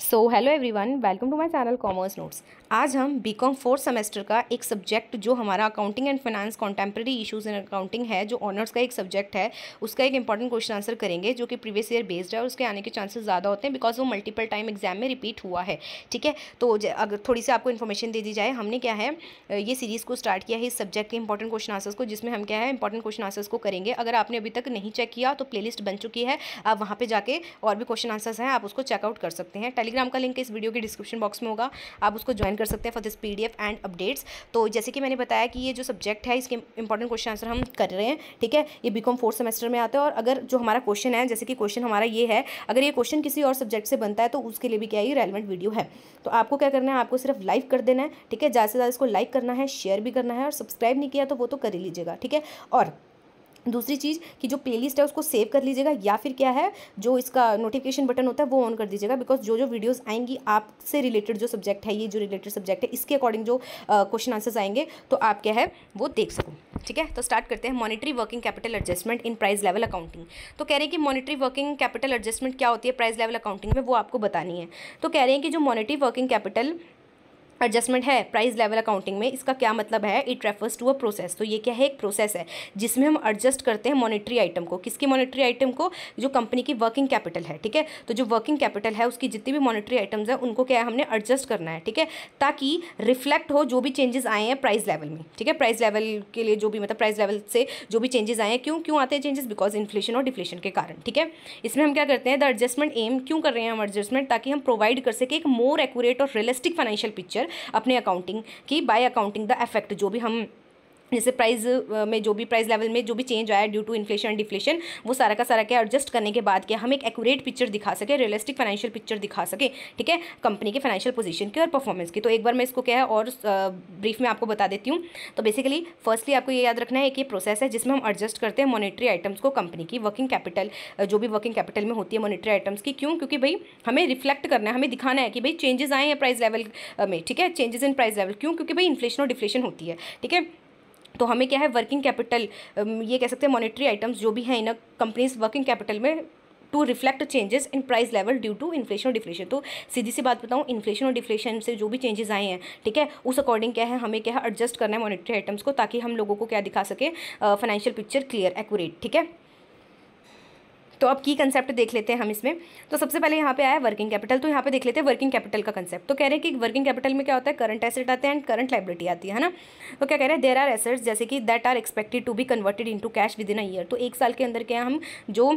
so hello every one welcome to my channel commerce notes आज हम B com fourth semester का एक subject जो हमारा accounting and finance contemporary issues in accounting है जो ऑनर्स का एक सब्जेक्ट है उसका एक इंपॉर्टेंट क्वेश्चन आंसर करेंगे जो कि प्रीवियस ईयर बेस्ड है और उसके आने के चांसेस ज़्यादा होते हैं बिकॉज वो मल्टीपल टाइम एग्जाम में रिपीट हुआ है ठीक है तो अगर थोड़ी सी आपको इन्फॉर्मेशन दे दी जाए हमने क्या है ये सीरीज़ को स्टार्ट किया है इस सब्जेक्ट के इंपॉर्टेंट क्वेश्चन आंसर्स को जिसमें हम क्या है इंपॉर्टेंट क्वेश्चन आंसर्स को करेंगे अगर आपने अभी तक नहीं चेक किया तो लिस्ट बन चुकी है आप वहाँ पर जाकर और भी क्वेश्चन आंसर्स हैं आप उसको चेकआउट कर सकते हैं टेलीग्राम का लिंक इस वीडियो के डिस्क्रिप्शन बॉक्स में होगा आप उसको ज्वाइन कर सकते हैं for this P and updates तो जैसे कि मैंने बताया कि ये जो सब्जेक्ट है इसके इंपॉर्टेंट क्वेश्चन आंसर हम कर रहे हैं ठीक है ये बी कॉम फोर्थ सेमेस्टर में आता है और अगर जो हमारा क्वेश्चन है जैसे कि क्वेश्चन हमारा ये है अगर ये क्वेश्चन किसी और सब्जेक्ट से बनता है तो उसके लिए भी क्या ये रेलिवेंट वीडियो है तो आपको क्या करना है आपको सिर्फ लाइक कर देना है ठीक है ज़्यादा से ज़्यादा इसको लाइक करना है शेयर भी करना है और सब्सक्राइब नहीं किया तो वो तो कर ही लीजिएगा ठीक है और दूसरी चीज़ कि जो प्लेलिस्ट है उसको सेव कर लीजिएगा या फिर क्या है जो इसका नोटिफिकेशन बटन होता है वो ऑन कर दीजिएगा बिकॉज जो जो वीडियोस आएंगी आपसे रिलेटेड जो सब्जेक्ट है ये जो रिलेटेड सब्जेक्ट है इसके अकॉर्डिंग जो क्वेश्चन आंसर्स आएंगे तो आप क्या है वो देख सको ठीक है तो स्टार्ट करते हैं monetary working capital adjustment in price level accounting तो कह रहे हैं कि मॉनिटरी वर्किंग कैपिटल एडजस्टमेंट क्या होती है प्राइस लेवल अकाउंटिंग में वो आपको बतानी है तो कह रहे हैं कि जो मॉनिटरी वर्किंग कैपिटल एडजस्टमेंट है प्राइस लेवल अकाउंटिंग में इसका क्या मतलब है it refers to a process तो ये क्या है एक प्रोसेस है जिसमें हम एडजस्ट करते हैं मॉनेटरी आइटम को किसकी मॉनेटरी आइटम को जो कंपनी की वर्किंग कैपिटल है ठीक है तो जो वर्किंग कैपिटल है उसकी जितनी भी मॉनेटरी आइटम्स हैं उनको क्या है हमने एडजस्ट करना है ठीक है ताकि रिफ्लेक्ट हो जो भी चेंजेस आए हैं प्राइस लेवल में ठीक है प्राइस लेवल के लिए जो भी मतलब प्राइस लेवल से जो भी चेंजेस आए हैं क्यों क्यों आते हैं चेंजेस बिकॉज इन्फ्लेशन और डिफ्लेशन के कारण ठीक है इसमें हम क्या करते हैं द एडजस्टमेंट एम क्यों कर रहे हैं हम एडजस्टमेंट ताकि हम प्रोवाइड कर सके एक मोर एक्यूरेट और रियलिस्टिक फाइनेंशियल पिक्चर अपने अकाउंटिंग की बाय अकाउंटिंग द इफेक्ट जो भी हम जैसे प्राइस में जो भी प्राइस लेवल में जो भी चेंज आया ड्यू टू इन्फ्लेशन डिफ्लेशन वो सारा का सारा क्या एडजस्ट करने के बाद क्या हम एक एक्यूरेट पिक्चर दिखा सके रियलिस्टिक फाइनेंशियल पिक्चर दिखा सके ठीक है कंपनी के फाइनेंशियल पोजीशन की और परफॉर्मेंस की तो एक बार मैं इसको क्या है और ब्रीफ में आपको बता देती हूँ तो बेसिकली फर्स्टली आपको ये याद रखना है कि प्रोसेस है जिसमें हम एडजस्ट करते हैं मॉनिटरी आइटम्स को कंपनी की वर्किंग कैपिटल जो भी वर्किंग कैपिटल में होती है मॉनिटरी आइटम्स की क्यों क्योंकि भाई हमें रिफ्लेक्ट करना है हमें दिखाना है कि भाई चेंजेस आए हैं प्राइस लेवल में ठीक है चेंजेस इन प्राइस लेवल क्यों क्योंकि भाई इन्फ्लेशन और डिफ्लेशन होती है ठीक है तो हमें क्या है वर्किंग कैपिटल ये कह सकते हैं मॉनिटरी आइटम्स जो भी हैं इन कंपनीज वर्किंग कैपिटल में to reflect changes in price level due to inflation और डिफ्लेशन तो सीधी सी बात बताऊँ इन्फ्लेशन और डिफ्लेशन से जो भी चेंजेस आए हैं ठीक है उस अकॉर्डिंग क्या है हमें क्या है एडजस्ट करना है मॉनिटरी आइटम्स को ताकि हम लोगों को क्या दिखा सके फाइनेंशियल पिक्चर क्लियर एक्यूरेट ठीक है तो अब की कंसेप्ट देख लेते हैं हम इसमें तो सबसे पहले यहाँ पे आया वर्किंग कैपिटल तो यहाँ पे देख लेते हैं वर्किंग कैपिटल का कंसेप्ट तो कह रहे हैं कि वर्किंग कैपिटल में क्या होता है करंट एसेट आते हैं एंड करंट लाइबिलिटी आती है ना तो क्या कह रहे हैं देर आर एसेट्स जैसे कि that are expected to be converted into cash within a year तो एक साल के अंदर क्या हम जो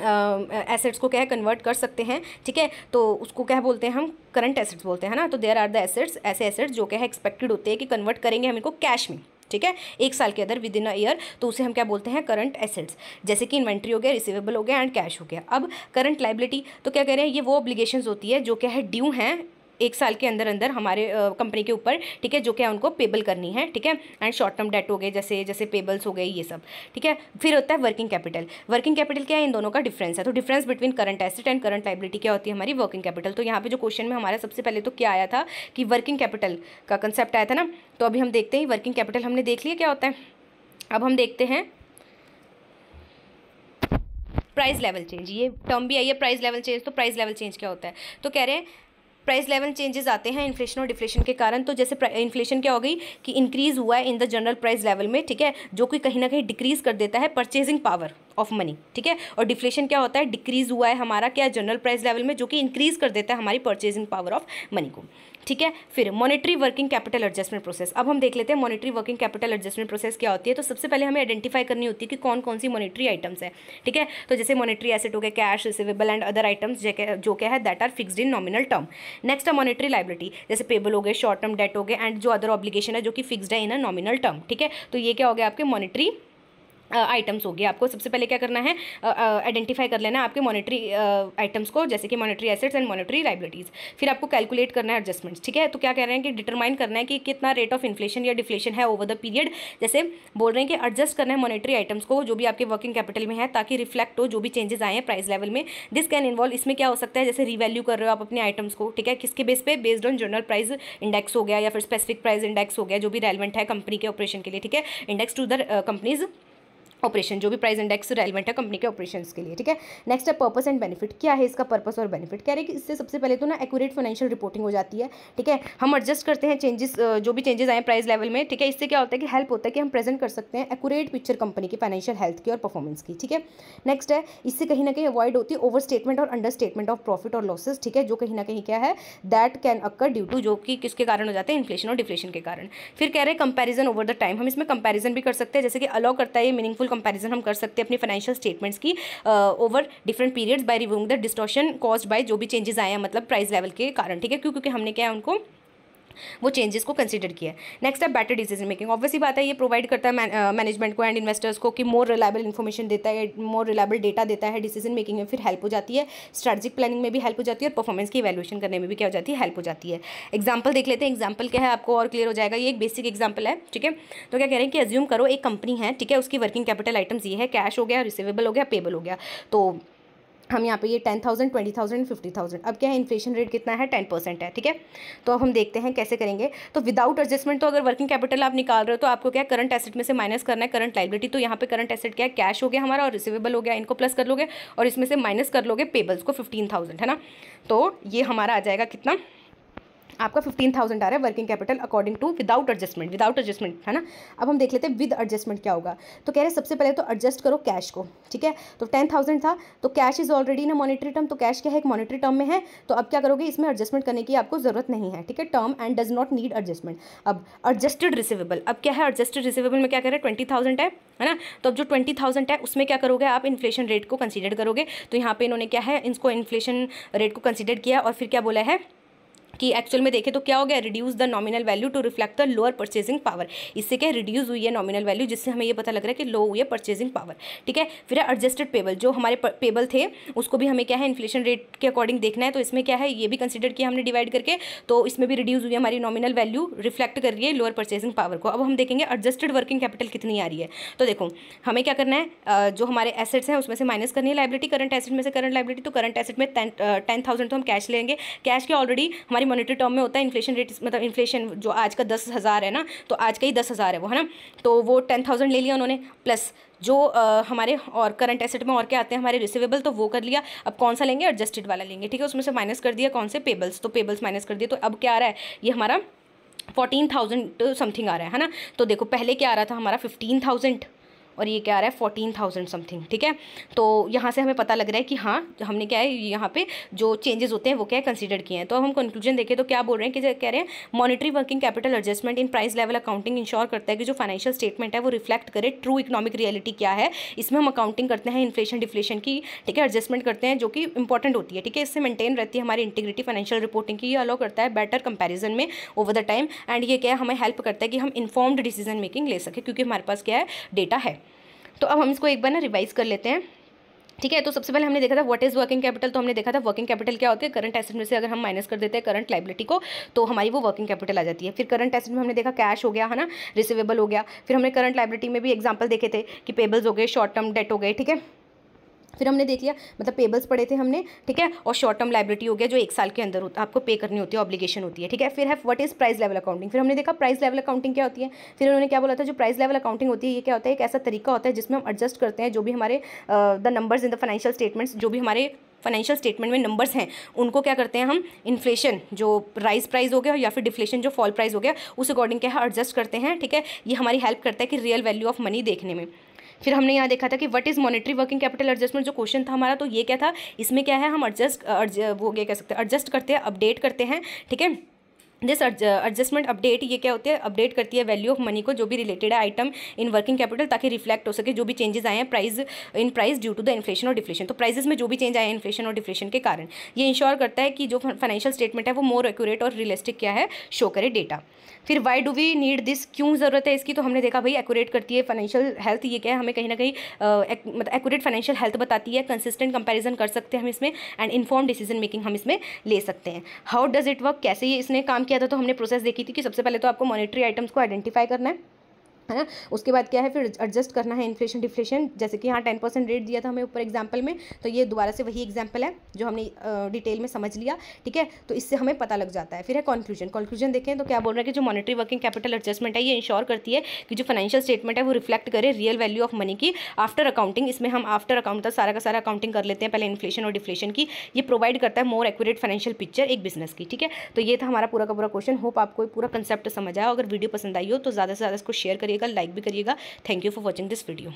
एसेट्स uh, को क्या है कन्वर्ट कर सकते हैं ठीक है तो उसको क्या बोलते हैं हम करंट एसेट्स बोलते हैं ना तो देर आर द एसेट्स ऐसे एसेट्स जो क्या है एक्सपेक्टेड होते हैं कि कन्वर्ट करेंगे हम इनको कैश में ठीक है एक साल के अंदर विद इन अ ईयर तो उसे हम क्या बोलते हैं करंट एसेट्स जैसे कि इन्वेंट्री हो गया रिसिवेबल हो गया एंड कैश हो गया अब करंट लाइबिलिटी तो क्या कह रहे हैं ये वो ऑब्लीगेशन होती है जो क्या है ड्यू हैं एक साल के अंदर अंदर हमारे कंपनी के ऊपर ठीक है जो क्या उनको पेबल करनी है ठीक है एंड शॉर्ट टर्म डेट हो गए जैसे जैसे पेबल्स हो गए ये सब ठीक है फिर होता है वर्किंग कैपिटल वर्किंग कैपिटल क्या है इन दोनों का डिफरेंस है तो difference between current asset and current liability क्या होती है हमारी वर्किंग कैपिटल तो यहाँ पे जो क्वेश्चन में हमारा सबसे पहले तो क्या आया था कि वर्किंग कैपिटल का कंसेप्ट आया था ना तो अभी हम देखते हैं वर्किंग कैपिटल हमने देख लिया क्या होता है अब हम देखते हैं प्राइस लेवल चेंज ये टर्म भी आई है प्राइस लेवल चेंज तो प्राइस लेवल चेंज क्या होता है तो कह रहे हैं प्राइस लेवल चेंजेस आते हैं इन्फ्लेशन और डिफ्लेशन के कारण तो जैसे इन्फ्लेशन क्या हो गई कि इंक्रीज़ हुआ है in the general price level में ठीक है जो कि कहीं ना कहीं डिक्रीज़ कर देता है परचेजिंग पावर ऑफ मनी ठीक है और डिफ्लेशन क्या होता है डिक्रीज़ हुआ है हमारा क्या जनरल प्राइस लेवल में जो कि इंक्रीज़ कर देता है हमारी परचेजिंग पावर ऑफ मनी को ठीक है फिर monetary working capital adjustment process अब हम देख लेते हैं monetary working capital adjustment process क्या होती है तो सबसे पहले हमें आइडेंटिफाई करनी होती है कि कौन कौन सी मॉनिटरी आइटम्स है ठीक है तो जैसे मॉनेटरी एसेट हो गया cash receivable and other items जो क्या है that are fixed in nominal term next है मॉनिटरी लाइबिलिटी जैसे पेबल हो गए शॉर्ट टर्म डेट हो गए एंड जो अदर ऑब्लीगेशन है जो कि फिक्सड है इन अ नॉमिनल टर्म ठीक है तो ये क्या हो गया आपके मॉनिटरी आइटम्स होगी आपको सबसे पहले क्या करना है आइडेंटिफाई कर लेना आपके मॉनेटरी आइटम्स को जैसे कि monetary assets and monetary liabilities फिर आपको कैलकुलेट करना है एडजस्टमेंट्स ठीक है तो क्या कह रहे हैं कि डिटरमाइन करना है कि कितना रेट ऑफ इन्फ्लेशन या डिफ्लेशन है ओवर द पीरियड जैसे बोल रहे हैं कि एडजस्ट करना है मॉनेटरी आइटम्स को जो भी आपके वर्किंग कैपिटल में है ताकि रिफ्लेक्ट हो जो भी चेंजेस आए हैं प्राइस लेवल में दिस कैन इन्वॉल्व इसमें क्या हो सकता है जैसे रिवैल्यू कर रहे हो आप अपने आइटम्स को ठीक है किसके बेस पे based on general price index हो गया या फिर स्पेसिफिक प्राइस इंडेक्स हो गया जो भी रेलिवेंट है कंपनी के ऑपरेशन के लिए ठीक है index to the company's operation जो भी प्राइस इंडेक्स रेलिवेंट है कंपनी के ऑपरेशन के लिए ठीक है नेक्स्ट है पर्पस एंड बेनिफिट क्या है इसका पर्पस और बेनिफिट रहे हैं कि इससे सबसे पहले तो ना एक्यूरेट फाइनेंशियल रिपोर्टिंग हो जाती है ठीक है हम एडजस्ट करते हैं चेंजेस जो भी चेंजेस आए प्राइस लेवल में ठीक है इससे क्या होता है कि हेल्प होता है कि हम प्रेजेंट कर सकते हैं एक्यूरेट पिक्चर कंपनी की फाइनेंशियल हेल्थ की और परफॉर्मेंस की ठीक है नेक्स्ट है इससे कहीं ना कहीं अवॉइड होती है ओवर स्टेटमेंट और अंडर स्टेटमेंट ऑफ प्रॉफिट और लॉसेज ठीक है जो कहीं ना कहीं क्या है that can occur due to जो कि किसके कारण हो जाते हैं इन्फ्लेशन और डिफ्लेशन के कारण फिर कह रहे हैं कंपेरिजन ओवर द टाइम हम इसमें कंपेरिजन भी कर सकते हैं जैसे कि अलाउ करता है ये मीनिंगफुल बिल्कुल कंपैरिजन हम कर सकते हैं अपनी फाइनेंशियल स्टेटमेंट्स की over different periods by reviewing the distortion cause by जो भी चेंजेस आए हैं मतलब प्राइस लेवल के कारण ठीक है क्योंकि हमने क्या है उनको वो चेंजेस को कंसिडर किया नेक्स्ट है बेटर डिसीजन मेकिंग ऑब्वियसली बात है ये प्रोवाइड करता है मैनेजमेंट uh, को एंड इन्वेस्टर्स को कि मोर रिलायबल इन्फॉर्मेशन देता है मोर रिलायबल डेटा देता है डिसीजन मेकिंग में फिर हेल्प हो जाती है स्ट्रेटजिक प्लानिंग में भी हेल्प हो जाती है और परफॉर्मेंस की वैल्यूएशन करने में भी क्या हो जाती है हेल्प हो जाती है एग्जाम्पल देख लेते हैं एग्जाम्पल क्या है आपको और क्लियर हो जाएगा ये एक बेसिक एग्जाम्पल है ठीक है तो क्या कह रहे हैं कि एज्यूम करो एक कंपनी है ठीक है उसकी वर्किंग कैपिटल आइटम्स ये है कैश हो गया रिसिवेबल हो गया पेबल हो गया तो हम यहाँ पे ये ten thousand twenty thousand fifty thousand अब क्या है इन्फ्लेशन रेट कितना है टेन परसेंट है ठीक है तो अब हम देखते हैं कैसे करेंगे तो विदाउट एडजस्टमेंट तो अगर वर्किंग कैपिटल आप निकाल रहे हो तो आपको क्या करंट एसेट में से माइनस करना है करंट लाइबिलिटी तो यहाँ पे करंट एसेट क्या है कैश हो गया हमारा और रिसिवेबल हो गया इनको प्लस कर लोगे और इसमें से माइनस कर लोगे पेबल्स को फिफ्टीन थाउजेंड है ना तो ये हमारा आ जाएगा कितना आपका फिफ्टीन थाउजेंड आ रहा है working capital according to without adjustment without adjustment है ना अब हम देख लेते हैं विद एडजस्टमेंट क्या होगा तो कह रहे हैं सबसे पहले तो एडजस्ट करो कैश को ठीक है तो टेन थाउजेंड था तो कैश इज ऑलरेडी ना मॉनिटरी टर्म तो कैश क्या है एक मॉनिटरी टर्म में है तो अब क्या करोगे इसमें एडजस्टमेंट करने की आपको जरूरत नहीं है ठीक है term and does not need adjustment अब एडजस्टेड रिसिवेबल अब क्या है एडजस्टेड रिसिवेबल में क्या करें ट्वेंटी थाउजेंड है है ना तो अब जो ट्वेंटी थाउजेंड है उसमें क्या करोगे आप इन्फ्लेशन रेट को कंसिडर करोगे तो यहाँ पे इन्होंने क्या है इसको इन्फ्लेशन रेट को कंसिडर किया और फिर क्या बोला है कि एक्चुअल में देखें तो क्या हो गया reduce the nominal value to reflect the lower purchasing power इससे क्या रिड्यूस हुई है नॉमिनल वैल्यू जिससे हमें ये पता लग रहा है कि लो हुई है परचेजिंग पावर ठीक है फिर एडजस्टेड पेबल जो हमारे पेबल थे उसको भी हमें क्या है इन्फ्लेशन रेट के अकॉर्डिंग देखना है तो इसमें क्या है ये भी कंसिडर किया हमने डिवाइड करके तो इसमें भी रिड्यूस हुई हमारी नॉमिनल वैल्यू रिफ्लेक्ट कर रही है लोअर परचेजिंग पावर को अब हम देखेंगे एडजस्टेड वर्किंग कैपिटल कितनी आ रही है तो देखो हमें क्या करना है जो हमारे एसेट्स हैं उसमें से माइनस करनी है लाइबिलिटी करंट एसेट में से करंट लाइबिलिटी तो करंट एसेट में टेन थाउजेंड तो हम कैश लेंगे कैश के ऑलरेडी हमारी हमारी मॉनिटरी टर्म में होता है इन्फ्लेशन रेट मतलब इन्फ्लेशन जो आज का दस हज़ार है ना तो आज का ही दस हज़ार है वो है ना तो वो टेन थाउजेंड ले लिया उन्होंने प्लस जो आ, हमारे और करंट एसेट में और क्या आते हैं हमारे रिसिवेबल तो वो कर लिया अब कौन सा लेंगे एडजस्टेड वाला लेंगे ठीक है उसमें से माइनस कर दिया कौन से पेबल्स तो पेबल्स माइनस कर दिए तो अब क्या आ रहा है ये हमारा फोर्टीन थाउजेंड समथिंग आ रहा है ना तो देखो पहले क्या आ रहा था हमारा फिफ्टीन थाउजेंड और ये क्या आ रहा है फोर्टीन थाउजेंड समथिंग ठीक है तो यहाँ से हमें पता लग रहा है कि हाँ हमने क्या है यहाँ पे जो चेंजेस होते हैं वो क्या है कंसिडर किए हैं तो अब हम कंक्लूजन देखें तो क्या बोल रहे हैं कि कह रहे हैं monetary working capital adjustment in price level accounting ensure करता है कि जो फाइनेंशियल स्टेटमेंट है वो रिफ्लेक्ट करे ट्रू इकोनॉमिक रियलिटी क्या है इसमें हम अकाउंटिंग करते हैं इन्फ्लेशन डिफ्लेशन की ठीक है एडजस्टमेंट करते हैं जो कि इंपॉर्टेंट होती है ठीक है इससे मेंटेन रहती है हमारी इंटीग्रिटी फाइनेंशियल रिपोर्टिंग की ये अलाउ करता है बेटर कंपेरिजन में ओवर द टाइम एंड ये क्या है हमें हेल्प करता है कि हम इन्फॉर्म्ड डिसीजन मेकिंग ले सके क्योंकि हमारे पास क्या है डेटा है तो अब हम इसको एक बार ना रिवाइज़ कर लेते हैं ठीक है तो सबसे पहले हमने देखा था व्हाट इज़ वर्किंग कैपिटल तो हमने देखा था वर्किंग कैपिटल क्या होती है करंट एसेट में से अगर हम माइनस कर देते हैं करंट लाइबिलिटी को तो हमारी वो वर्किंग कैपिटल आ जाती है फिर करंट एसेट में हमने देखा कैश हो गया है ना रिसिवेबल हो गया फिर हमने करंट लाइबिलिटी में भी एग्जाम्पल देखे थे कि पेबल्स हो गए शॉर्ट टर्म डेट हो गए ठीक है फिर हमने देख लिया मतलब पेबल्स पढ़े थे हमने ठीक है और शॉर्ट टर्म लाइब्रिटी हो गया जो एक साल के अंदर होता आपको पे करनी होती है ऑब्लिगेशन होती है ठीक है फिर है what is price level accounting फिर हमने देखा प्राइस लेवल अकाउंटिंग क्या होती है फिर उन्होंने क्या बोला था जो प्राइस लेवल अकाउंटिंग होती है ये क्या होता है एक ऐसा तरीका होता है जिसमें हम एडजस्ट करते हैं जो भी हमारे the numbers in the financial statements जो भी हमारे फाइनेंशियल स्टेटमेंट में नंबर्स हैं उनको क्या करते हैं हम इन्फ्लेशन जो राइज प्राइस हो गया या फिर डिफ्लेशन जो फॉल प्राइस हो गया उस अकॉर्डिंग क्या है एडजस्ट करते हैं ठीक है ये हमारी हेल्प करता है कि रियल वैल्यू ऑफ मनी देखने में फिर हमने यहाँ देखा था कि what is monetary working capital adjustment जो क्वेश्चन था हमारा तो ये क्या था इसमें क्या है हम एडजस्ट वो ये कह सकते हैं एडजस्ट करते हैं अपडेट करते हैं ठीक है दिस एडजस्टमेंट अपडेट ये क्या होती है अपडेट करती है वैल्यू ऑफ मनी को जो भी रिलेटेड है आइटम इन वर्किंग कैपिटल ताकि रिफ्लेक्ट हो सके जो भी चेंजेस आए हैं price in price due to the inflation और डिफ्लेशन तो प्राइजेस में जो भी चेंज आए हैं इन्फ्लेशन और डिफ्लेशन के कारण ये इंश्योर करता है कि जो फाइनेंशियल स्टेटमेंट है वो मोर एक्यूरेट और रियलिस्टिक क्या है शो करे डेटा फिर why do we need this क्यों ज़रूरत है इसकी तो हमने देखा भाई एक्यूरेट करती है फाइनेंशियल हेल्थ ये क्या है हमें कहीं ना कहीं मतलब एक्यूरेट फाइनेंशियल हेल्थ बताती है कंसिस्टेंट कंपेरिजन कर सकते हैं हम इसमें एंड इन्फॉर्म डिसीजन मेकिंग हम इसमें ले सकते हैं हाउ डज़ इट वर्क कैसे ये इसने काम किया किया था तो हमने प्रोसेस देखी थी कि सबसे पहले तो आपको मॉनिटरी आइटम्स को आइडेंटिफाई करना है है ना उसके बाद क्या है फिर एडजस्ट करना है इन्फ्लेशन डिफ्लेशन जैसे कि यहाँ टेन परसेंट रेट दिया था हमें ऊपर एग्जाम्पल में तो ये दोबारा से वही एग्जाम्पल है जो हमने डिटेल में समझ लिया ठीक है तो इससे हमें पता लग जाता है फिर है कॉन्क्लूजन कॉन्क्लूजन देखें तो क्या बोल रहा है कि जो मॉनिटरी वर्किंग कैपिटल एडजस्टमेंट है ये इंश्योर करती है कि जो फाइनेंशियल स्टेटमेंट है वो रिफ्लेक्ट करे रियल वैल्यू ऑफ मनी की आफ्टर अकाउंटिंग इसमें हम आफ्टर अकाउंट सारा का सारा अकाउंटिंग कर लेते हैं पहले इन्फ्लेशन और डिफ्लेशन की ये प्रोवाइड करता है मोर एक्यूरेट फाइनेंशियल पिक्चर एक बिजनेस की ठीक है तो ये था हमारा पूरा का पूरा क्वेश्चन होप आपको पूरा कंसेप्ट समझ आया अगर वीडियो पसंद आई हो तो ज़्यादा से ज़्यादा इसको शेयर करिए करिएगा लाइक भी करिएगा thank you for watching this video